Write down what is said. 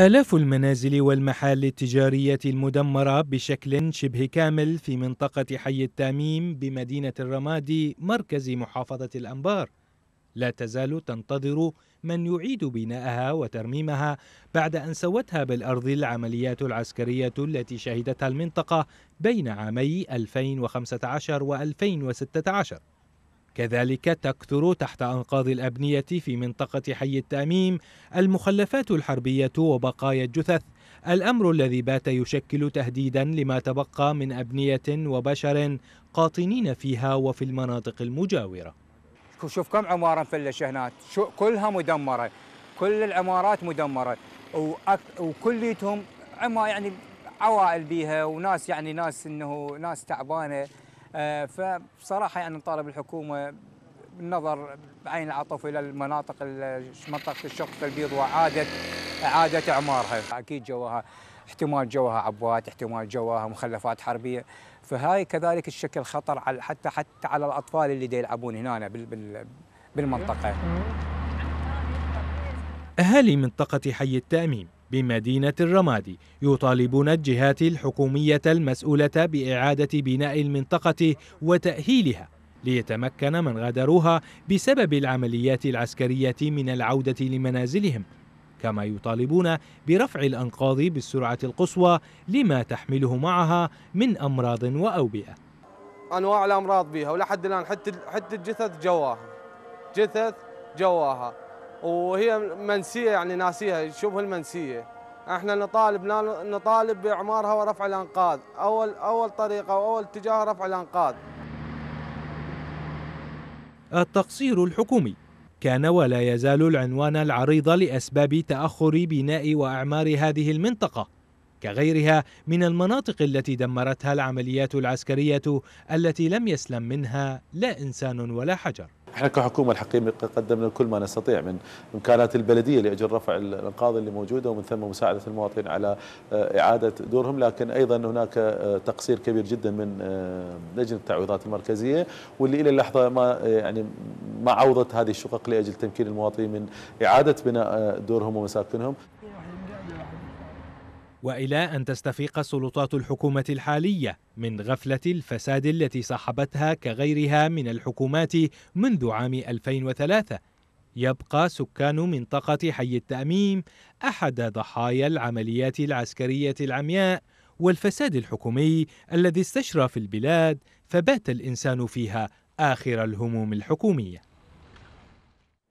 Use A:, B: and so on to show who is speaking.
A: آلاف المنازل والمحال التجارية المدمرة بشكل شبه كامل في منطقة حي التاميم بمدينة الرمادي مركز محافظة الأنبار لا تزال تنتظر من يعيد بناءها وترميمها بعد أن سوتها بالأرض العمليات العسكرية التي شهدتها المنطقة بين عامي 2015 و 2016 كذلك تكثر تحت أنقاض الأبنية في منطقة حي التأميم المخلفات الحربية وبقايا الجثث الأمر الذي بات يشكل تهديدا لما تبقى من أبنية وبشر قاطنين فيها وفي المناطق المجاورة
B: شوف كم عمارة مفلشة هنا كلها مدمرة كل العمارات مدمرة وأك... وكليتهم عما يعني عوائل بيها وناس يعني ناس انه ناس تعبانه آه، فبصراحه يعني نطالب الحكومه بالنظر بعين العطف الى المناطق منطقه الشق البيض واعاده اعاده اعمارها اكيد جواها احتمال جواها عبوات احتمال جواها مخلفات حربيه فهاي كذلك تشكل خطر على حتى حتى على الاطفال اللي يلعبون هنا بالمنطقه
A: اهالي منطقه حي التاميم بمدينة الرمادي يطالبون الجهات الحكومية المسؤولة بإعادة بناء المنطقة وتأهيلها ليتمكن من غادروها بسبب العمليات العسكرية من العودة لمنازلهم كما يطالبون برفع الأنقاض بالسرعة القصوى لما تحمله معها من أمراض وأوبئة
C: أنواع الأمراض بها ولحد الآن حتى حتى الجثث جواها جثث جواها وهي منسيه يعني ناسيها شبه المنسيه احنا نطالب نطالب باعمارها ورفع الانقاض اول اول طريقه واول اتجاه رفع الانقاض
A: التقصير الحكومي كان ولا يزال العنوان العريض لاسباب تاخر بناء واعمار هذه المنطقه كغيرها من المناطق التي دمرتها العمليات العسكريه التي لم يسلم منها لا انسان
D: ولا حجر احنا كحكومه الحقيقه قدمنا كل ما نستطيع من امكانات البلديه لاجل رفع الانقاض اللي موجوده ومن ثم مساعده المواطنين على آه، اعاده دورهم لكن ايضا هناك آه، تقصير كبير جدا من آه، لجنه التعويضات المركزيه واللي الى اللحظه ما يعني ما عوضت هذه الشقق لاجل تمكين المواطنين من اعاده بناء دورهم ومساكنهم
A: والى ان تستفيق السلطات الحكومه الحاليه من غفله الفساد التي صاحبتها كغيرها من الحكومات منذ عام 2003 يبقى سكان منطقه حي التاميم احد ضحايا العمليات العسكريه العمياء والفساد الحكومي الذي استشرى في البلاد فبات الانسان فيها اخر الهموم الحكوميه